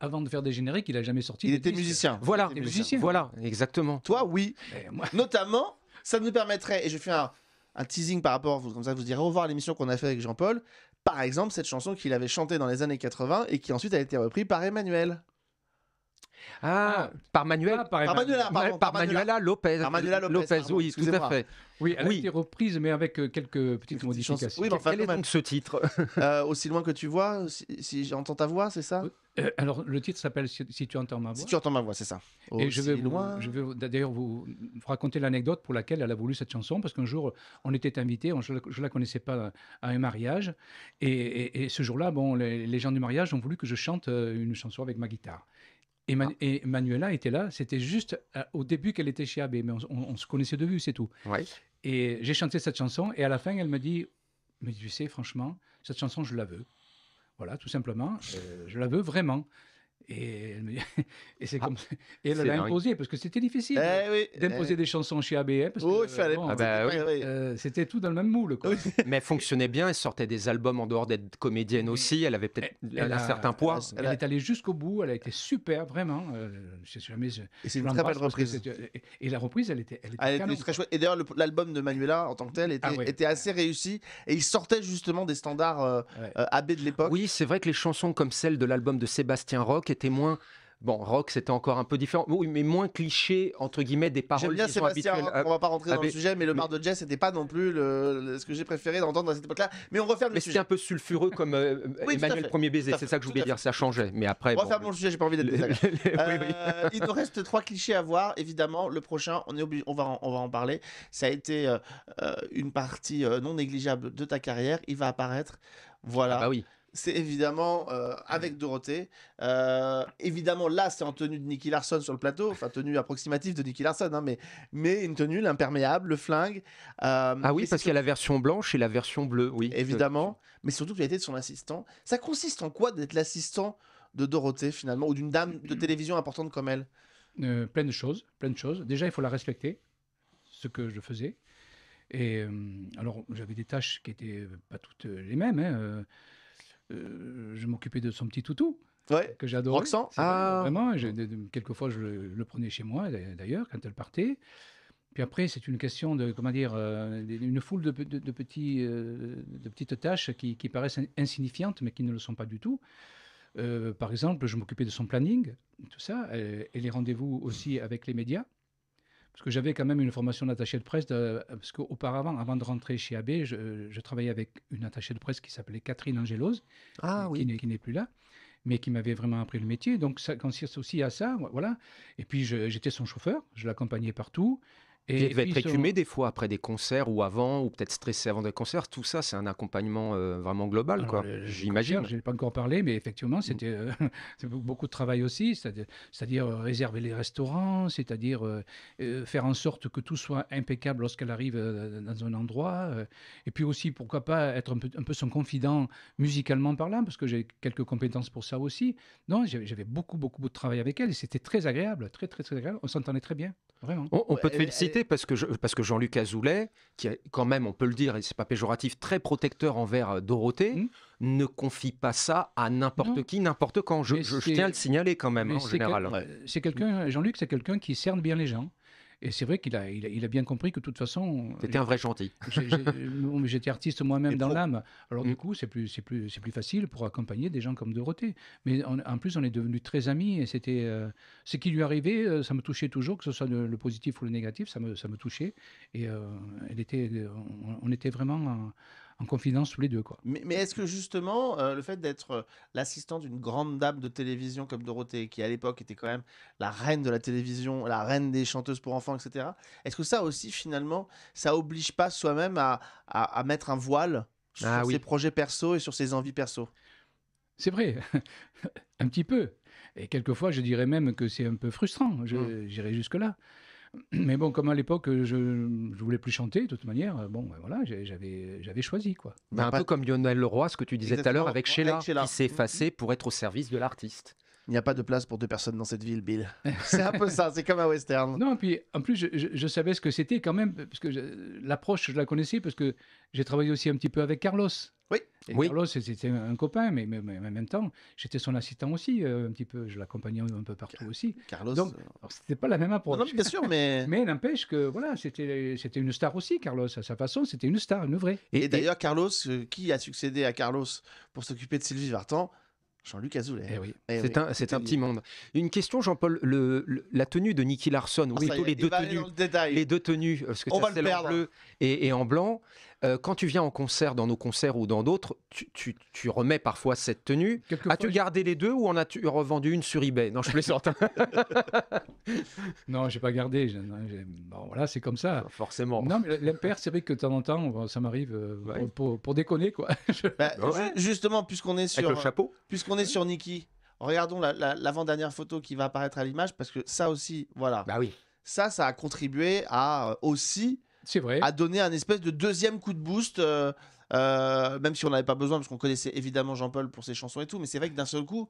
avant de faire des génériques, il a jamais sorti il était musicien. Voilà, musicien. Voilà, exactement. Toi, oui. Moi... Notamment, ça nous permettrait, et je fais un, teasing par rapport, vous, comme ça vous direz au revoir l'émission qu'on a fait avec Jean-Paul, par exemple cette chanson qu'il avait chantée dans les années 80 et qui ensuite a été reprise par Emmanuel. Ah, ah, par Manuel. Ah, par, Manuela, Lopez. Par Manuela Lopez, oui, tout à fait. Oui, elle a été reprise, mais avec euh, quelques petites modifications. Oui, Quel est donc ce titre euh, Aussi loin que tu vois, si, j'entends ta voix, c'est ça euh, Alors, le titre s'appelle si, tu entends ma voix. Si tu entends ma voix, c'est ça. Aussi Et je vais, loin. je vais d'ailleurs vous raconter l'anecdote pour laquelle elle a voulu cette chanson, parce qu'un jour, on était invité, je ne la connaissais pas, à un mariage. Et, ce jour-là, bon, les gens du mariage ont voulu que je chante une chanson avec ma guitare. Ah. Et, Manuela était là, c'était juste euh, au début qu'elle était chez Abbé, mais on, se connaissait de vue, c'est tout. Et j'ai chanté cette chanson, et à la fin, elle me dit Mais tu sais, franchement, cette chanson, je la veux. Voilà, tout simplement, euh, je la veux vraiment. Et, c'est ah, comme elle l'a imposé parce que c'était difficile eh d'imposer eh. des chansons chez ABM euh, c'était tout dans le même moule mais elle fonctionnait bien elle sortait des albums en dehors d'être comédienne aussi elle avait peut-être eh, un certain poids elle, est allée jusqu'au bout elle a été super vraiment euh, et c'est une très belle reprise euh, et la reprise elle était elle était, très chouette et d'ailleurs l'album de Manuela en tant que tel ah était, était, assez réussi et il sortait justement des standards AB de l'époque oui c'est vrai que les chansons comme celle de l'album de Sébastien Rock était moins. Bon, rock, c'était encore un peu différent. Oui, mais moins cliché, entre guillemets, des paroles J'aime bien qui sont hein, on va pas rentrer dans le sujet, mais le mais... bar de jazz, c'était pas non plus le, ce que j'ai préféré d'entendre à cette époque-là. Mais on referme le sujet. mais c'était un peu sulfureux comme euh, euh, Emmanuel Premier Baiser, c'est ça que je voulais dire, ça changeait. Mais après. On referme le sujet, j'ai pas envie d'être euh, il nous reste trois clichés à voir, évidemment. Le prochain, on, est on, va, en, on va en parler. Ça a été une partie non négligeable de ta carrière. Il va apparaître. Voilà. Ah bah oui c'est évidemment euh, avec mmh. Dorothée. Euh, évidemment, là, c'est en tenue de Nicky Larson sur le plateau, enfin, tenue approximative de Nicky Larson, hein, mais, mais une tenue, l'imperméable, le flingue. Euh, ah oui, parce qu'il y a la version blanche et la version bleue, oui. Évidemment, mais surtout qu'il a été de son assistant. Ça consiste en quoi d'être l'assistant de Dorothée, finalement, ou d'une dame de mmh. télévision importante comme elle Plein de choses, plein de choses. Déjà, il faut la respecter, ce que je faisais. Et alors, j'avais des tâches qui n'étaient pas toutes les mêmes. Hein, euh, je m'occupais de son petit toutou. que j'adore. Roxan ah. Vraiment, je, quelquefois je le, prenais chez moi d'ailleurs quand elle partait. Puis après, c'est une question de, comment dire, euh, une foule de, petits, euh, de petites tâches qui, paraissent insignifiantes, mais qui ne le sont pas du tout. par exemple, je m'occupais de son planning, tout ça, et les rendez-vous aussi avec les médias parce que j'avais quand même une formation d'attaché de presse, de, parce qu'auparavant, avant de rentrer chez AB, je, travaillais avec une attachée de presse qui s'appelait Catherine Angelos, ah, qui, n'est plus là, mais qui m'avait vraiment appris le métier. Donc, ça consiste aussi à ça, voilà. Et puis, j'étais son chauffeur, je l'accompagnais partout, et, il être écumé des fois après des concerts ou avant, ou peut-être stressé avant des concerts. Tout ça, c'est un accompagnement euh, vraiment global, quoi. J'imagine. Je n'ai pas encore parlé, mais effectivement, c'était euh, beaucoup de travail aussi, c'est-à-dire euh, réserver les restaurants, c'est-à-dire faire en sorte que tout soit impeccable lorsqu'elle arrive dans un endroit. et puis aussi, pourquoi pas être un peu, un peu son confident musicalement parlant, parce que j'ai quelques compétences pour ça aussi. Non, j'avais beaucoup, beaucoup, beaucoup de travail avec elle et c'était très agréable, très, très, très agréable. On s'entendait très bien. On, peut te féliciter parce que, parce que Jean-Luc Azoulay, qui est quand même, on peut le dire, et c'est pas péjoratif, très protecteur envers euh, Dorothée, mmh. ne confie pas ça à n'importe qui, n'importe quand. Je, tiens à le signaler quand même, en général. C'est quelqu'un, Jean-Luc, c'est quelqu'un qui cerne bien les gens. Et c'est vrai qu'il a, il a, bien compris que de toute façon. C'était un vrai gentil. J'étais artiste moi-même dans l'âme. Alors du mm. coup, c'est plus, c'est plus, c'est plus facile pour accompagner des gens comme Dorothée. Mais en plus, on est devenus très amis et c'était euh, ce qui lui arrivait, euh, ça me touchait toujours, que ce soit le, positif ou le négatif, ça me, ça me touchait. Et euh, elle était, on, était vraiment en confidence tous les deux. Quoi. Mais, est-ce que justement, euh, le fait d'être euh, l'assistant d'une grande dame de télévision comme Dorothée, qui à l'époque était quand même la reine de la télévision, la reine des chanteuses pour enfants, etc., est-ce que ça aussi, finalement, ça oblige pas soi-même à, mettre un voile ah sur ses projets perso et sur ses envies perso c'est vrai, un petit peu. Et quelquefois, je dirais même que c'est un peu frustrant. Mmh. J'irai jusque-là mais bon, comme à l'époque, euh, je ne voulais plus chanter, de toute manière, euh, bon, ben voilà, j'avais choisi. quoi. Bah, bah, un peu comme Lionel Leroy, ce que tu disais tout à l'heure avec Sheila, qui s'est pour être au service de l'artiste. Il n'y a pas de place pour deux personnes dans cette ville, Bill. C'est un peu ça, c'est comme un western. Non, et puis en plus, je, je savais ce que c'était quand même, parce que l'approche, je la connaissais, parce que j'ai travaillé aussi un petit peu avec Carlos. Oui. Carlos, c'était un copain, mais, mais, en même temps, j'étais son assistant aussi, euh, un petit peu. Je l'accompagnais un peu partout aussi. Carlos. ce euh, c'était pas la même approche. bien sûr, mais. mais n'empêche que, voilà, c'était une star aussi, Carlos. À sa façon, c'était une star, une vraie. Et, d'ailleurs, Carlos, euh, qui a succédé à Carlos pour s'occuper de Sylvie Vartan Jean-Luc Azoulay. Eh oui. Eh c'est un, c'est un petit monde. Une question, Jean-Paul. Le, la tenue de Nicky Larson, ah, les deux, tenues, les deux tenues. Parce que On va le Bleu et, et en blanc. Euh, quand tu viens en concert, dans nos concerts ou dans d'autres, tu, remets parfois cette tenue. As-tu gardé les deux ou en as-tu revendu une sur eBay Non, je plaisante. non, j'ai pas gardé. Bon, voilà, c'est comme ça. Bah, forcément. Non, mais l'impair, c'est vrai que de temps en temps, ça m'arrive euh, pour, déconner, quoi. Bah, bah justement, puisqu'on est sur. Euh, puisqu'on est sur Niki. Regardons l'avant-dernière photo qui va apparaître à l'image parce que ça aussi, voilà. Bah oui. Ça, ça a contribué à aussi c'est vrai. a donné un espèce de deuxième coup de boost. Euh, euh, même si on n'avait pas besoin, parce qu'on connaissait évidemment Jean-Paul pour ses chansons et tout, mais c'est vrai que d'un seul coup,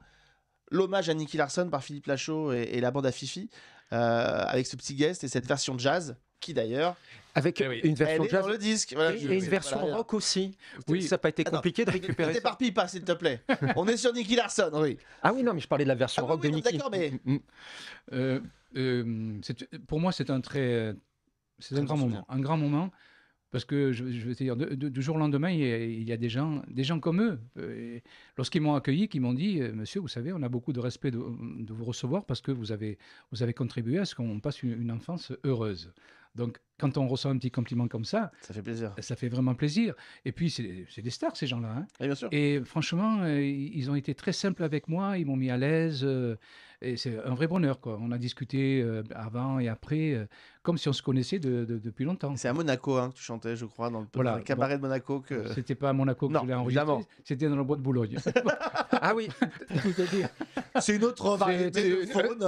l'hommage à Nicky Larson par Philippe Lachaud et, la bande à Fifi, euh, avec ce petit guest et cette version jazz, qui d'ailleurs, Avec eh une version jazz dans le disque. et, une version rock aussi. Oui. Ça n'a pas été ah compliqué de récupérer. ça. t'éparpille pas, s'il te plaît. on est sur Nicky Larson, oui. Ah oui, non, mais je parlais de la version ah bah rock de Nicky. d'accord, mais- mm, mm. pour moi, c'est un très, c'est un grand moment. Un grand moment. Parce que je, veux dire, du jour au lendemain, il y a, des, gens, des gens comme eux. Euh, lorsqu'ils m'ont accueilli, qui m'ont dit euh, Monsieur, vous savez, on a beaucoup de respect de, vous recevoir parce que vous avez, vous avez contribué à ce qu'on passe une, une enfance heureuse. Donc, quand on reçoit un petit compliment comme ça, ça fait plaisir. Ça fait vraiment plaisir. Et puis, c'est des stars, ces gens-là. et, hein. et franchement, euh, ils ont été très simples avec moi, ils m'ont mis à l'aise. Euh, et c'est un vrai bonheur, quoi. On a discuté euh, avant et après, comme si on se connaissait depuis longtemps. C'est à Monaco hein, que tu chantais, je crois, dans le, cabaret de Monaco. C'était pas à Monaco que tu je enregistré, c'était dans le bois de Boulogne. ah oui, C'est une autre variété de faune,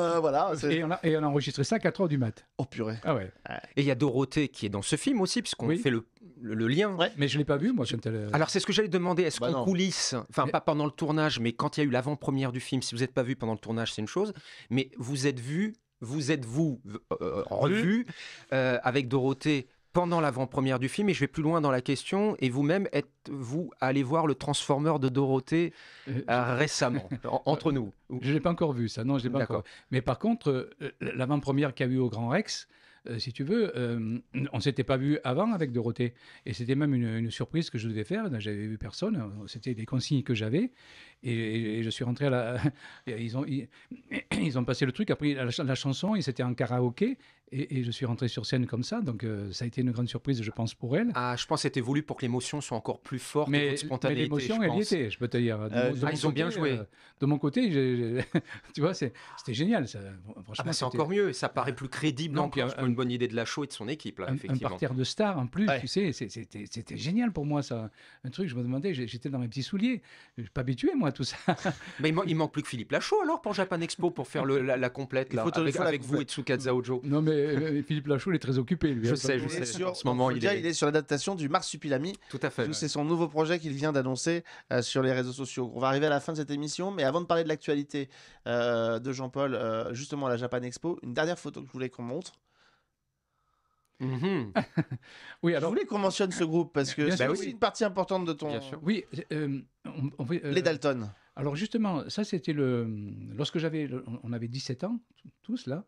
Et on, a, enregistré ça à 4h du mat. Oh purée. Ah ouais. Et il y a Doro Dorothée qui est dans ce film aussi, puisqu'on fait le, lien. Mais je ne l'ai pas vu, moi. Euh, Alors, c'est ce que j'allais demander. Est-ce bah qu'on coulisse, enfin, pas pendant le tournage, mais quand il y a eu l'avant-première du film, si vous n'êtes pas vu pendant le tournage, c'est une chose, mais vous êtes vu, vous êtes vous euh, euh, revu avec Dorothée pendant l'avant-première du film, et je vais plus loin dans la question, et vous-même, êtes-vous allé voir le Transformer de Dorothée récemment, entre nous Je ne l'ai pas encore vu, ça, non, je l'ai pas encore Mais par contre, l'avant-première qu'il y a eu au Grand Rex, euh, si tu veux, euh, on ne s'était pas vu avant avec Dorothée. Et c'était même une, une, surprise que je devais faire. Ben, j'avais vu personne. C'était des consignes que j'avais. Et, je suis rentré à la. ils, ont, ils, ont passé le truc, après la, la chanson, et c'était en karaoké. Et, je suis rentré sur scène comme ça, donc euh, ça a été une grande surprise, je pense, pour elle. Ah, je pense que c'était voulu pour que l'émotion soit encore plus forte, mais, mais l'émotion, elle y était, je peux te dire. Euh, ah, ils ont bien joué. Euh, de mon côté, tu vois, c'était génial. Ça. Ah, bah, c'est encore mieux, ça paraît plus crédible, non, une bonne idée de la show et de son équipe. Là, un, effectivement. un parterre de stars en plus, tu sais, c'était génial pour moi ça. Un truc, je me demandais, j'étais dans mes petits souliers, je suis pas habitué moi tout ça. Mais il, manque plus que Philippe Lachaud alors pour Japan Expo pour faire le, la, complète là, avec, avec vous et Tsukasa Ojo. Non mais euh, Philippe Lachaud il est très occupé lui. Je hein, sais, je sais. en ce moment, il, est... sur l'adaptation du Marsupilami. Tout à fait. C'est son nouveau projet qu'il vient d'annoncer euh, sur les réseaux sociaux. On va arriver à la fin de cette émission, mais avant de parler de l'actualité euh, de Jean-Paul, justement à la Japan Expo, une dernière photo que je voulais qu'on montre. Mhm. oui, Je voulais qu'on mentionne ce groupe parce que c'est aussi bah une partie importante de ton. Bien Oui, euh, euh, les Dalton. Alors justement, ça c'était le. Lorsque j'avais, on avait 17 ans, tous là,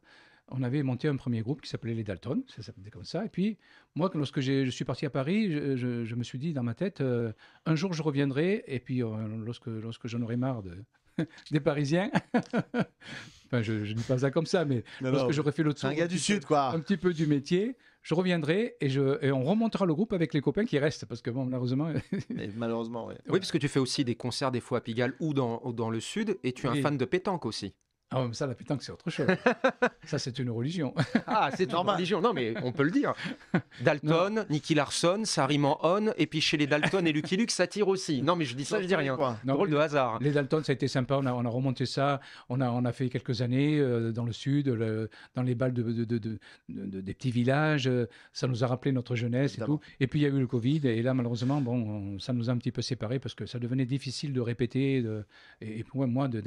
on avait monté un premier groupe qui s'appelait les Dalton, ça s'appelait comme ça. Et puis moi, lorsque je suis parti à Paris, je, me suis dit dans ma tête, euh, un jour je reviendrai. Et puis lorsque lorsque j'en aurai marre des Parisiens, enfin, je, ne dis pas ça comme ça, mais parce que fait l'autre soir un gars du sud, quoi, un petit peu du métier, je reviendrai et, on remontera le groupe avec les copains qui restent, parce que bon, malheureusement. malheureusement, oui. Oui, parce que tu fais aussi des concerts des fois à Pigalle ou dans, le sud, et tu es un fan de pétanque aussi. Ah, mais ça, la que c'est autre chose. ça, c'est une religion. ah, c'est une religion. Non, mais on peut le dire. Dalton, Nicky Larson, ça rime et puis chez les Dalton et Lucky Luke, ça tire aussi. Non, mais je dis ça, je dis rien. Non, rôle de hasard. Les Dalton, ça a été sympa. On a, remonté ça. On a, on a fait quelques années euh, dans le sud, dans les balles de, des petits villages. Ça nous a rappelé notre jeunesse et tout. Et puis, il y a eu le Covid. Et là, malheureusement, bon, ça nous a un petit peu séparés parce que ça devenait difficile de répéter. et, pour moi, de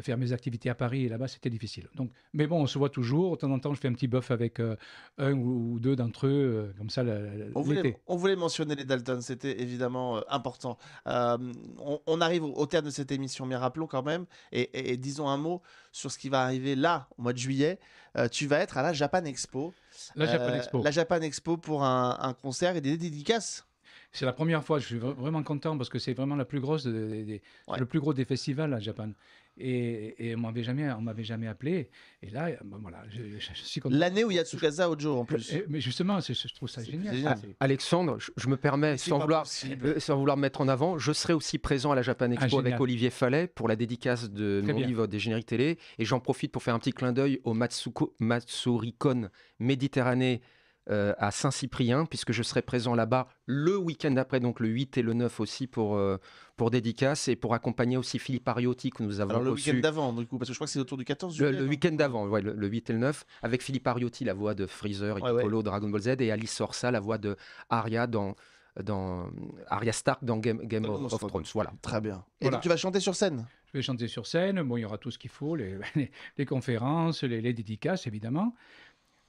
faire mes activités à Paris et là-bas, c'était difficile. Donc, mais bon, on se voit toujours. De temps en temps, je fais un petit bœuf avec euh, un ou, deux d'entre eux, euh, comme ça. on, voulait, mentionner les Dalton, c'était évidemment euh, important. On, arrive au, terme de cette émission, mais rappelons quand même, et, disons un mot sur ce qui va arriver là, au mois de juillet. tu vas être à la Japan Expo. La Japan Expo. pour un, concert et des dédicaces. C'est la première fois, je suis vraiment content parce que c'est vraiment la plus grosse le plus gros des festivals à Japan et, on m'avait jamais, on m'avait jamais appelé. Et là, ben voilà, je, suis content. L'année où il y a Tsukasa Ojo en plus. mais justement, je trouve ça génial. Ah, Alexandre, je, me permets, euh, sans vouloir, sans vouloir mettre en avant, je serai aussi présent à la Japan ah, Expo avec Olivier Fallet pour la dédicace de mon livre des génériques télé. Et j'en profite pour faire un petit clin d'œil au Matsuko, Matsurikon Méditerranée euh, à Saint-Cyprien, puisque je serai présent là-bas le week-end d'après, donc le 8 et le 9 aussi pour, euh, pour dédicace et pour accompagner aussi Philippe Ariotti que nous avons Alors, le week-end d'avant, du coup, parce que je crois que c'est autour du 14 juillet. Le, week-end d'avant, le, 8 et le 9, avec Philippe Ariotti, la voix de Freezer, et Piccolo, Dragon Ball Z, et Alice Orsa, la voix de Arya dans dans Arya Stark dans Game, of, Thrones. Voilà. Très bien. Et donc tu vas chanter sur scène Je vais chanter sur scène. Bon, il y aura tout ce qu'il faut, les, les, les conférences, les, les, dédicaces évidemment.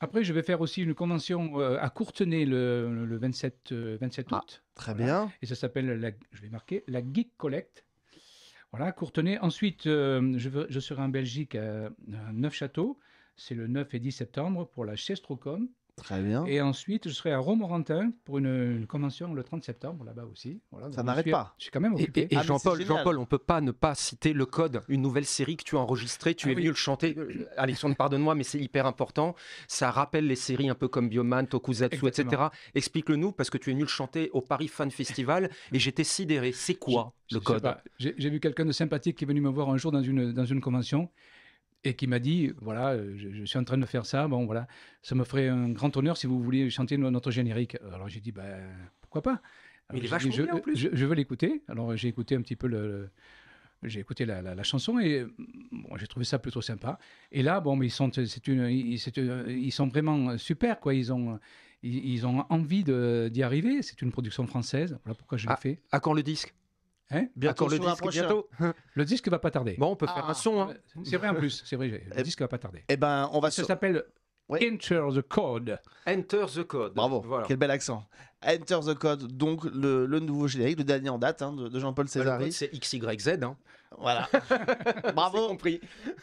Après, je vais faire aussi une convention euh, à Courtenay le, 27, 27 euh, ah, août. Ah, très bien. Et ça s'appelle, je vais marquer, la Geek Collect. Voilà, Courtenay. Ensuite, euh, je, je, serai en Belgique à, à Neufchâteau. C'est le 9 et 10 septembre pour la Chestrocom. Très bien. Et ensuite, je serai à Romorantin pour une, convention le 30 septembre, là-bas aussi. Voilà, ça n'arrête pas. Je suis quand même occupé. Et, et, ah, Jean-Paul, on ne peut pas ne pas citer Le Code, une nouvelle série que tu as enregistrée. Tu ah es venu le chanter. Euh, Alexandre, pardonne-moi, mais c'est hyper important. Ça rappelle les séries un peu comme Bioman, Tokusatsu, etc. Explique-le-nous, parce que tu es venu le chanter au Paris Fan Festival et j'étais sidéré. C'est quoi Le Code J'ai vu quelqu'un de sympathique qui est venu me voir un jour dans une, dans une convention et qui m'a dit voilà, euh, je, suis en train de faire ça, bon voilà, ça me ferait un grand honneur si vous voulez chanter notre générique. Alors j'ai dit ben pourquoi pas. il est vachement bien je, plus. Je, veux l'écouter. Alors j'ai écouté un petit peu le, j'ai écouté la, chanson et bon, j'ai trouvé ça plutôt sympa. Et là, bon, mais ils sont, c'est une, ils, sont vraiment super, quoi. Ils ont, ils, ils ont envie d'y arriver. C'est une production française. Voilà pourquoi je l'ai ah, fait. À quand le disque Hein Bientôt le disque, bientôt. le disque va pas tarder. Bon, on peut faire ah. un son. Hein. C'est vrai en plus, c'est vrai, le eh disque va pas tarder. Eh ben, on va Ça s'appelle Enter the Code. Enter the code. Bravo, Voilà. quel bel accent. Enter the Code, donc le, nouveau générique, le dernier en date hein, de, Jean-Paul César. C'est XYZ. Hein. Voilà. Bravo. compris.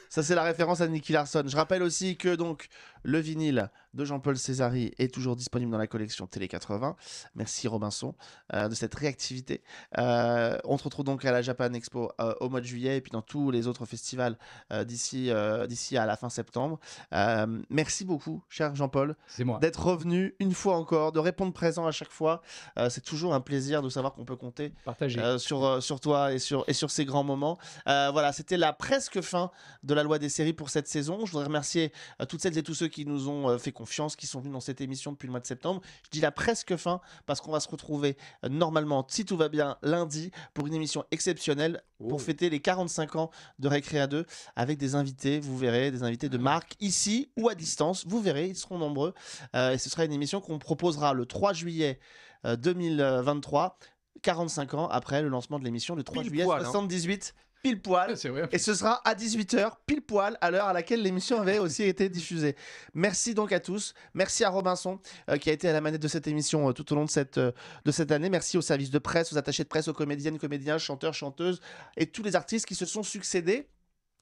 Ça, c'est la référence à Nicky Larson. Je rappelle aussi que donc le vinyle de Jean-Paul Césari est toujours disponible dans la collection Télé 80. Merci Robinson euh, de cette réactivité. Euh, on se retrouve donc à la Japan Expo euh, au mois de juillet et puis dans tous les autres festivals d'ici d'ici à la fin septembre. merci beaucoup, cher Jean-Paul, d'être revenu une fois encore, de répondre présent à chaque fois. c'est toujours un plaisir de savoir qu'on peut compter sur, sur toi et sur, et sur ces grands moments. Euh, voilà, c'était la presque fin de la loi des séries pour cette saison. Je voudrais remercier euh, toutes celles et tous ceux qui nous ont euh, fait confiance, qui sont venus dans cette émission depuis le mois de septembre. Je dis la presque fin parce qu'on va se retrouver normalement, si tout va bien, lundi pour une émission exceptionnelle oh. pour fêter les 45 ans de Récréa 2 avec des invités, vous verrez, des invités de ah. marque ici ou à distance. Vous verrez, ils seront nombreux. et ce sera une émission qu'on proposera le 3 juillet 2023. 45 ans après le lancement de l'émission le 3 juillet 78 pile poil. Ah, et ce sera à 18h, pile poil, à l'heure à laquelle l'émission avait aussi été diffusée. Merci donc à tous. Merci à Robinson, euh, qui a été à la manette de cette émission euh, tout au long de cette, euh, de cette année. Merci aux services de presse, aux attachés de presse, aux comédiennes, comédiens, chanteurs, chanteuses et tous les artistes qui se sont succédés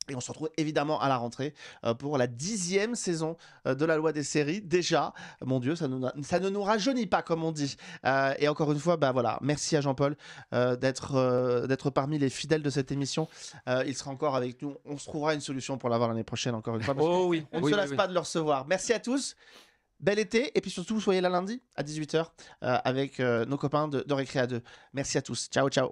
et on se retrouve évidemment à la rentrée euh, pour la dixième saison euh, de la loi des séries. Déjà, mon Dieu, ça, ne nous rajeunit pas, comme on dit. Euh, et encore une fois, bah voilà, merci à Jean-Paul d'être parmi les fidèles de cette émission. il sera encore avec nous. On se trouvera une solution pour l'avoir l'année prochaine, encore une fois. Oh on ne se lasse pas de le recevoir. Merci à tous. Bel été. Et puis surtout, soyez là lundi à 18h avec nos copains de, de 2. Merci à tous. Ciao, ciao.